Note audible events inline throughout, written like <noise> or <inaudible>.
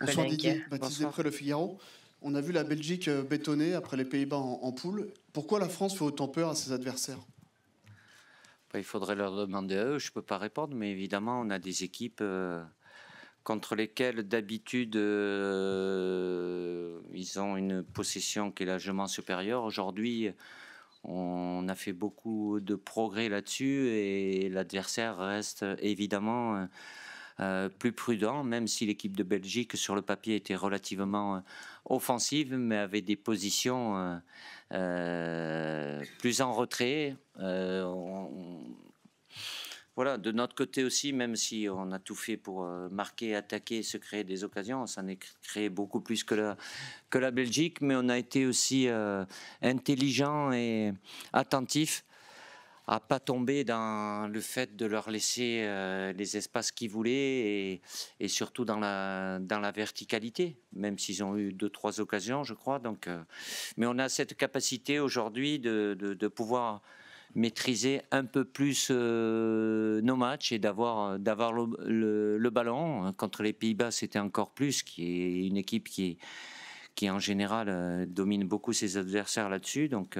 Bonsoir Didier, Baptiste Le Figaro. On a vu la Belgique euh, bétonner après les Pays-Bas en, poule. Pourquoi la France fait autant peur à ses adversaires bah, Il faudrait leur demander à eux. Je ne peux pas répondre, mais évidemment, on a des équipes euh, contre lesquelles d'habitude euh, ils ont une possession qui est largement supérieure. Aujourd'hui, on a fait beaucoup de progrès là-dessus et l'adversaire reste évidemment. Euh, plus prudent, même si l'équipe de Belgique sur le papier était relativement euh, offensive, mais avait des positions euh, plus en retrait. voilà, de notre côté aussi, même si on a tout fait pour marquer, attaquer, se créer des occasions, on s'en est créé beaucoup plus que la, que la Belgique, mais on a été aussi intelligent et attentif à pas tomber dans le fait de leur laisser euh, les espaces qu'ils voulaient et, surtout dans la, dans la verticalité, même s'ils ont eu deux, trois occasions, je crois. Donc, euh, mais on a cette capacité aujourd'hui de, pouvoir maîtriser un peu plus euh, nos matchs et d'avoir, le, ballon. Contre les Pays-Bas, c'était encore plus, qui est une équipe qui, qui en général domine beaucoup ses adversaires là-dessus. Donc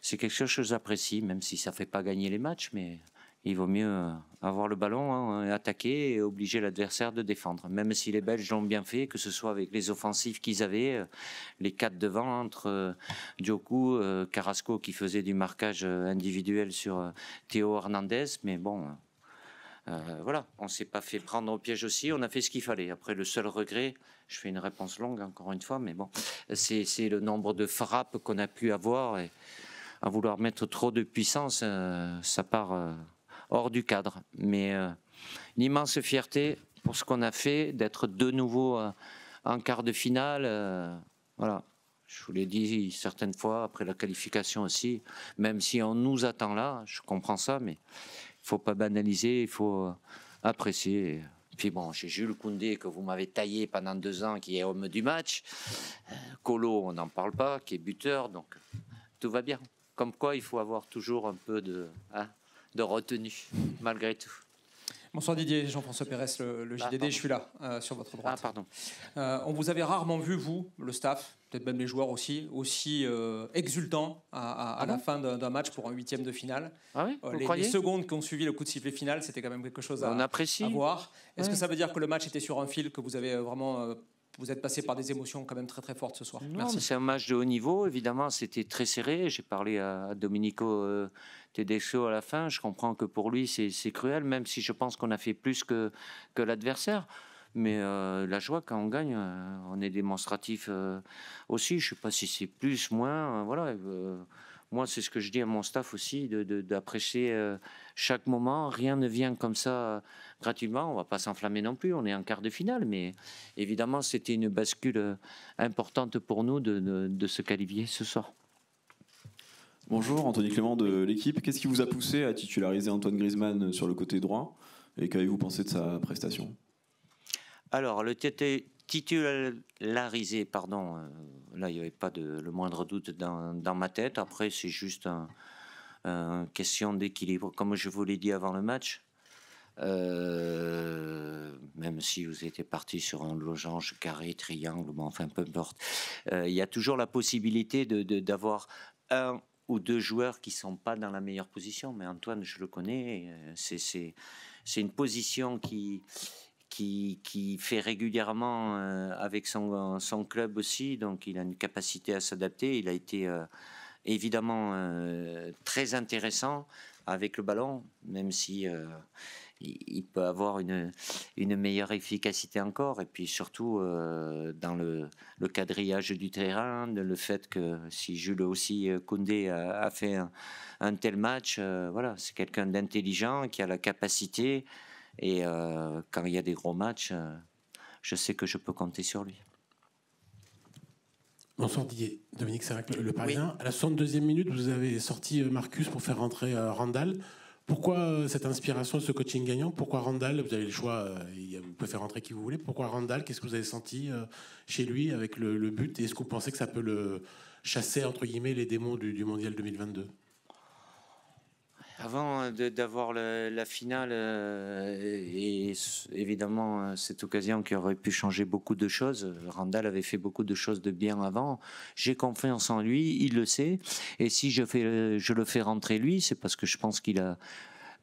c'est quelque chose que j'apprécie, même si ça ne fait pas gagner les matchs, mais il vaut mieux euh, avoir le ballon, hein, attaquer et obliger l'adversaire de défendre. Même si les Belges l'ont bien fait, que ce soit avec les offensives qu'ils avaient, euh, les quatre devant entre euh, Dioku, Carrasco qui faisait du marquage individuel sur Théo Hernandez, mais bon. voilà, on ne s'est pas fait prendre au piège aussi, on a fait ce qu'il fallait. Après, le seul regret, je fais une réponse longue encore une fois, mais bon, c'est le nombre de frappes qu'on a pu avoir. Et, à vouloir mettre trop de puissance, euh, ça part euh, hors du cadre. Mais euh, une immense fierté pour ce qu'on a fait, d'être de nouveau en quart de finale. voilà, je vous l'ai dit certaines fois, après la qualification aussi, même si on nous attend là, je comprends ça, mais il ne faut pas banaliser, il faut apprécier. Puis bon, j'ai Jules Koundé que vous m'avez taillé pendant deux ans, qui est homme du match. Colo, on n'en parle pas, qui est buteur, donc tout va bien. Comme quoi, il faut avoir toujours un peu de, hein, de retenue, malgré tout. Bonsoir Didier, Jean-François Pérez, le, ah, JDD, je suis là, euh, sur votre droite. Ah, pardon. Euh, on vous avait rarement vu, vous, le staff, peut-être même les joueurs aussi, aussi exultant exultants à, ah la fin d'un match pour un huitième de finale. Ah oui euh, les, secondes qui ont suivi le coup de sifflet final, c'était quand même quelque chose à, voir. Est-ce que ça veut dire que le match était sur un fil, que vous avez vraiment vous êtes passé par des émotions quand même très très fortes ce soir. C'est un match de haut niveau, évidemment, c'était très serré. J'ai parlé à Domenico euh, Tedesco à la fin. Je comprends que pour lui, c'est, cruel, même si je pense qu'on a fait plus que, que l'adversaire. Mais euh, la joie, quand on gagne, euh, on est démonstratif aussi. Je ne sais pas si c'est plus, moins. voilà moi, c'est ce que je dis à mon staff aussi, d'apprécier de, euh, chaque moment. Rien ne vient comme ça euh, gratuitement. On va pas s'enflammer non plus. On est en quart de finale, mais évidemment, c'était une bascule euh, importante pour nous de, de se qualifier ce soir. Bonjour, Anthony Clément de l'équipe. Qu'est-ce qui vous a poussé à titulariser Antoine Griezmann sur le côté droit et qu'avez-vous pensé de sa prestation Alors, le TT titularisé, pardon, euh, là il n'y avait pas de, le moindre doute dans, dans ma tête. Après, c'est juste une question d'équilibre. Comme je vous l'ai dit avant le match, euh, même si vous étiez parti sur un losange carré, triangle, bon, enfin peu importe, euh, il y a toujours la possibilité d'avoir de, d'avoir un ou deux joueurs qui ne sont pas dans la meilleure position. Mais Antoine, je le connais, c'est une position qui qui, fait régulièrement euh, avec son, club aussi, donc il a une capacité à s'adapter. Il a été euh, évidemment euh, très intéressant avec le ballon, même si il peut avoir une, meilleure efficacité encore. Et puis surtout, dans le, quadrillage du terrain, le fait que si Jules aussi Koundé a, fait un, tel match, voilà, c'est quelqu'un d'intelligent qui a la capacité et euh, quand il y a des gros matchs, euh, je sais que je peux compter sur lui. Bonsoir Didier, Dominique Serac, le, Parisien. À la 62e minute, vous avez sorti euh, Marcus pour faire rentrer Randall. Pourquoi cette inspiration, ce coaching gagnant Pourquoi Randall Vous avez le choix, vous pouvez faire rentrer qui vous voulez. Pourquoi Randall Qu'est-ce que vous avez senti chez lui avec le, but Et est-ce que vous pensez que ça peut le chasser, entre guillemets, les démons du Mondial 2022 avant euh, d'avoir la finale euh, et évidemment euh, cette occasion qui aurait pu changer beaucoup de choses, Randall avait fait beaucoup de choses de bien avant. J'ai confiance en lui, il le sait. Et si je, fais, je le fais rentrer lui, c'est parce que je pense qu'il a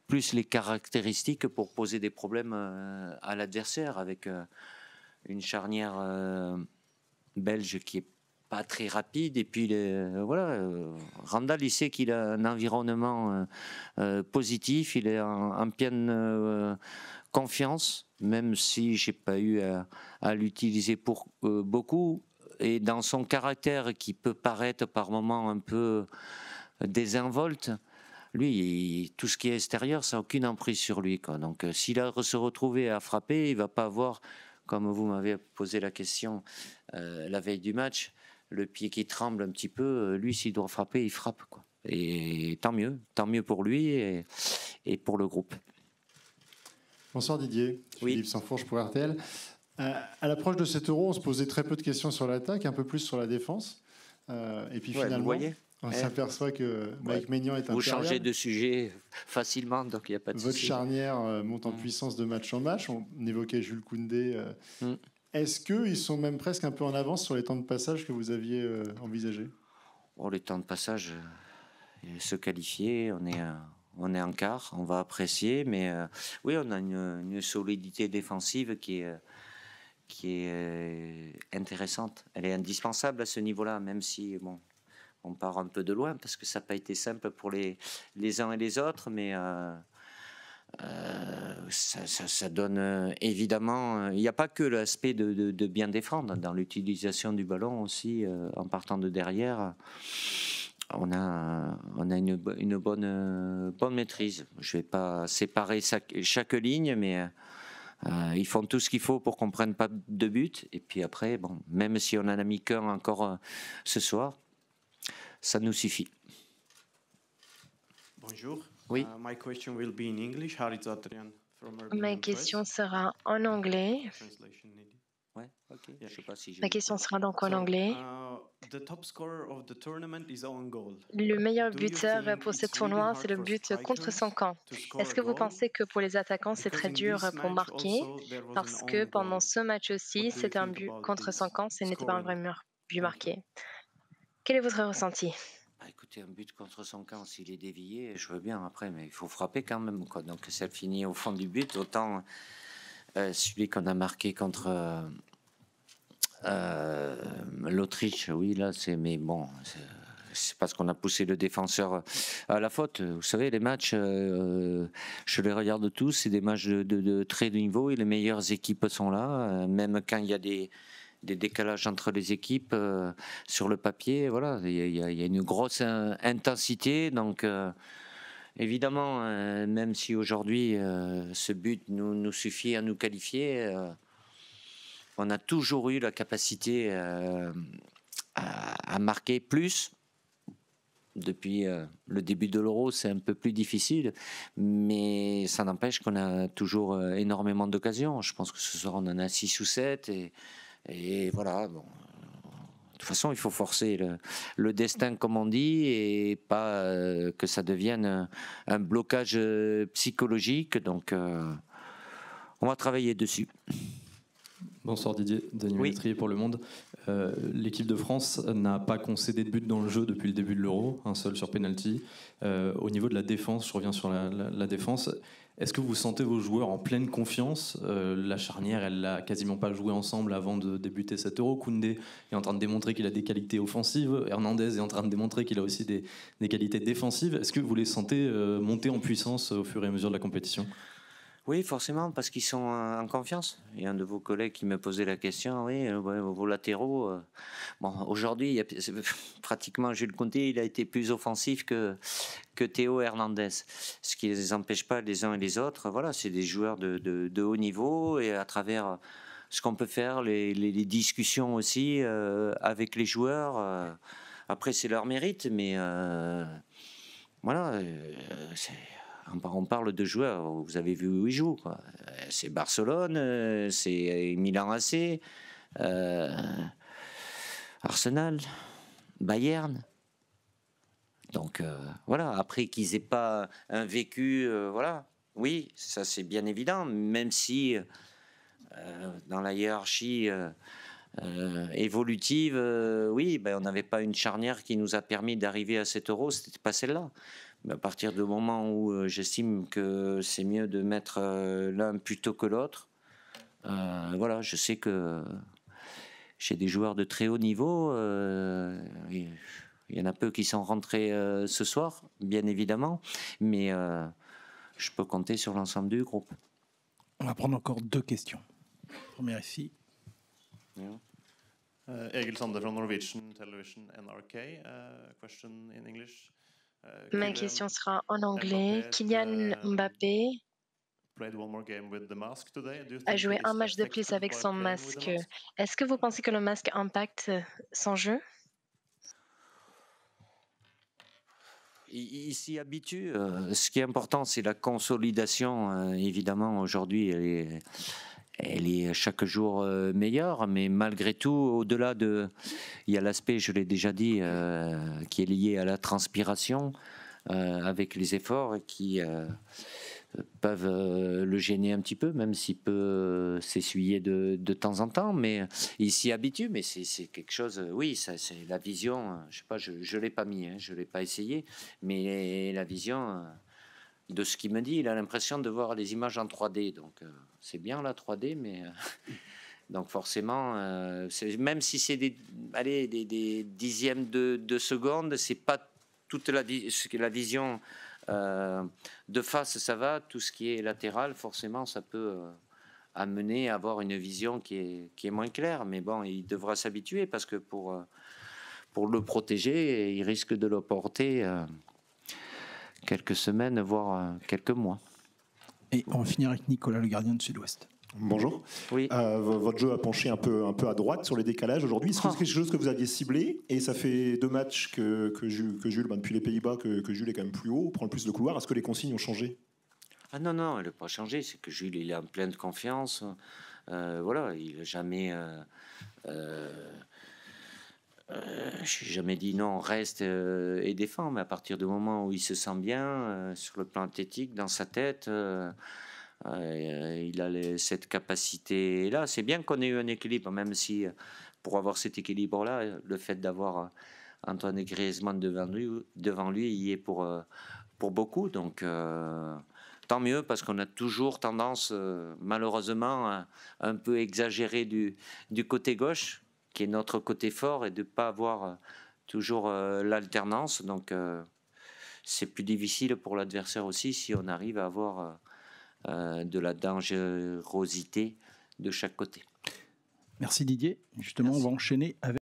plus les caractéristiques pour poser des problèmes à l'adversaire avec une charnière belge qui est pas très rapide. Et puis voilà, euh, Randall, il sait qu'il a un environnement euh, euh, positif, il est en, pleine confiance, même si j'ai pas eu à, l'utiliser pour beaucoup. Et dans son caractère qui peut paraître par moments un peu désinvolte, lui, tout ce qui est extérieur, ça n'a aucune emprise sur lui. Quoi. Donc s'il a se retrouvé à frapper, il va pas avoir, comme vous m'avez posé la question la veille du match, le pied qui tremble un petit peu, euh, lui, s'il doit frapper, il frappe. Quoi. Et tant mieux, tant mieux pour lui et, et pour le groupe. Bonsoir Didier, Philippe Sanfourche pour RTL. Euh, à l'approche de cet euro, on se posait très peu de questions sur l'attaque, un peu plus sur la défense. Euh, et puis finalement, on hein. s'aperçoit que Mike Maignan est un Vous changez de sujet facilement, donc il n'y a pas de Votre charnière monte en mm. puissance de match en match. On évoquait Jules Koundé mm. Est-ce qu'ils sont même presque un peu en avance sur les temps de passage que vous aviez envisagé euh, envisagés oh, Les temps de passage, euh, se qualifier, on est, on est en quart, on va apprécier, mais euh, oui, on a une, solidité défensive qui est, qui est intéressante. Elle est indispensable à ce niveau-là, même si bon, on part un peu de loin, parce que ça n'a pas été simple pour les, les uns et les autres, mais euh, ça, donne euh, évidemment. Euh, il n'y a pas que l'aspect de, bien défendre dans l'utilisation du ballon aussi, en partant de derrière on a, on a une, bonne, bonne maîtrise. Je ne vais pas séparer chaque ligne, mais ils font tout ce qu'il faut pour qu'on ne prenne pas de but. Et puis après, bon, même si on en a mis qu'un encore ce soir, ça nous suffit. Bonjour. Oui. Uh, Ma question sera en anglais. Ma question sera donc en anglais. Uh, le meilleur buteur pour ce tournoi, c'est le but contre son camp. Est-ce que vous pensez que pour les attaquants, c'est très dur pour marquer Parce que pendant ce match aussi, c'était un but contre son camp, ce n'était pas un vrai but marqué. Quel est votre ressenti écoutez, un but contre son camp, s'il est dévié, je veux bien après, mais il faut frapper quand même. Quoi. Donc, ça finit au fond du but. Autant euh, celui qu'on a marqué contre euh, euh, l'Autriche, oui, là, c'est. Mais bon, c'est parce qu'on a poussé le défenseur à la faute. Vous savez, les matchs, je les regarde tous, c'est des matchs de, de, très niveau et les meilleures équipes sont là. même quand il y a des, des décalages entre les équipes euh, sur le papier. Voilà, il y, a une grosse euh, intensité. Donc, euh, évidemment, même si aujourd'hui ce but nous, nous, suffit à nous qualifier, on a toujours eu la capacité à, à, marquer plus. Depuis le début de l'euro, c'est un peu plus difficile, mais ça n'empêche qu'on a toujours énormément d'occasions. Je pense que ce soir, on en a 6 ou 7. Et, et voilà, bon. Euh, de toute façon, il faut forcer le, destin, comme on dit, et pas euh, que ça devienne un, blocage euh, psychologique. Donc, on va travailler dessus. Bonsoir Didier, Daniel Métrier pour Le Monde. L'équipe de France n'a pas concédé de but dans le jeu depuis le début de l'Euro, un seul sur penalty. au niveau de la défense, je reviens sur la défense, est-ce que vous sentez vos joueurs en pleine confiance euh, La charnière, elle n'a quasiment pas joué ensemble avant de débuter cette Euro. Koundé est en train de démontrer qu'il a des qualités offensives. Hernandez est en train de démontrer qu'il a aussi des, qualités défensives. Est-ce que vous les sentez euh, monter en puissance au fur et à mesure de la compétition oui, forcément, parce qu'ils sont en confiance. Il y a un de vos collègues qui me posait la question, oui, euh, vos latéraux. Euh. bon, aujourd'hui, il a, <laughs> pratiquement Jules Conté, il a été plus offensif que, que Théo Hernandez, ce qui ne les empêche pas les uns et les autres. Voilà, c'est des joueurs de, haut niveau et à travers euh, ce qu'on peut faire, les, discussions aussi avec les joueurs. après, c'est leur mérite, mais voilà, c'est on parle de joueurs, vous avez vu où ils jouent. Euh, c'est Barcelone, euh, c'est euh, Milan AC, Arsenal, Bayern. Donc voilà, après qu'ils aient pas un vécu, voilà, oui, ça c'est bien évident, même si dans la hiérarchie évolutive, oui, ben, on n'avait pas une charnière qui nous a permis d'arriver à cet euro, c'était pas celle-là à partir du moment où euh, j'estime que c'est mieux de mettre euh, l'un plutôt que l'autre, euh, voilà, je sais que chez des joueurs de très haut niveau. il y en a peu qui sont rentrés ce soir, bien évidemment, mais je peux compter sur l'ensemble du groupe. On va prendre encore deux questions. Première ici. Egil from Television NRK. question in English. Euh, Ma question sera en anglais. Kylian euh, Mbappé a joué un match de plus avec son masque. Est-ce que vous pensez que le masque impacte euh, son jeu Il s'y habitue. Ce qui est important, c'est la consolidation. Évidemment, aujourd'hui, elle elle est chaque jour euh, meilleure, mais malgré tout, au-delà de. Il y a l'aspect, je l'ai déjà dit, euh, qui est lié à la transpiration euh, avec les efforts qui peuvent le gêner un petit peu, même s'il peut s'essuyer de, de, temps en temps, mais il s'y habitue, mais c'est quelque chose. Oui, c'est la vision. Je sais pas, je ne l'ai pas mis, hein, je ne l'ai pas essayé, mais la vision de ce qu'il me dit, il a l'impression de voir les images en 3D. Donc euh, c'est bien la 3D, mais euh, <laughs> donc forcément, euh, même si c'est des, des, dixièmes de, de seconde, c'est pas toute la, la vision de face, ça va. Tout ce qui est latéral, forcément, ça peut amener à avoir une vision qui est, moins claire. Mais bon, il devra s'habituer parce que pour, pour le protéger, il risque de le porter quelques semaines, voire euh, quelques mois. Et on va finir avec Nicolas, le gardien de Sud-Ouest. Bonjour. Oui. Euh, votre jeu a penché un peu, un peu à droite sur les décalages aujourd'hui. Est-ce que ah. c'est quelque chose que vous aviez ciblé Et ça fait deux matchs que, que Jules, que Jules ben, depuis les Pays-Bas, que, Jules est quand même plus haut, prend le plus de couloir. Est-ce que les consignes ont changé Ah non, non, elle n'a pas changé. C'est que Jules, il est en pleine confiance. Euh, voilà, il n'a jamais. Euh, je n'ai jamais dit non, reste euh, et défend, mais à partir du moment où il se sent bien, euh, sur le plan athlétique, dans sa tête, il a cette capacité-là. C'est bien qu'on ait eu un équilibre, même si pour avoir cet équilibre-là, le fait d'avoir Antoine Griezmann devant lui, devant lui, il y est pour, pour beaucoup. Donc tant mieux parce qu'on a toujours tendance, malheureusement, un peu exagéré du côté gauche qui notre côté fort et de ne pas avoir euh, toujours euh, l'alternance. Donc euh, c'est plus difficile pour l'adversaire aussi si on arrive à avoir de la dangerosité de chaque côté. Merci Didier. Justement, on va enchaîner avec...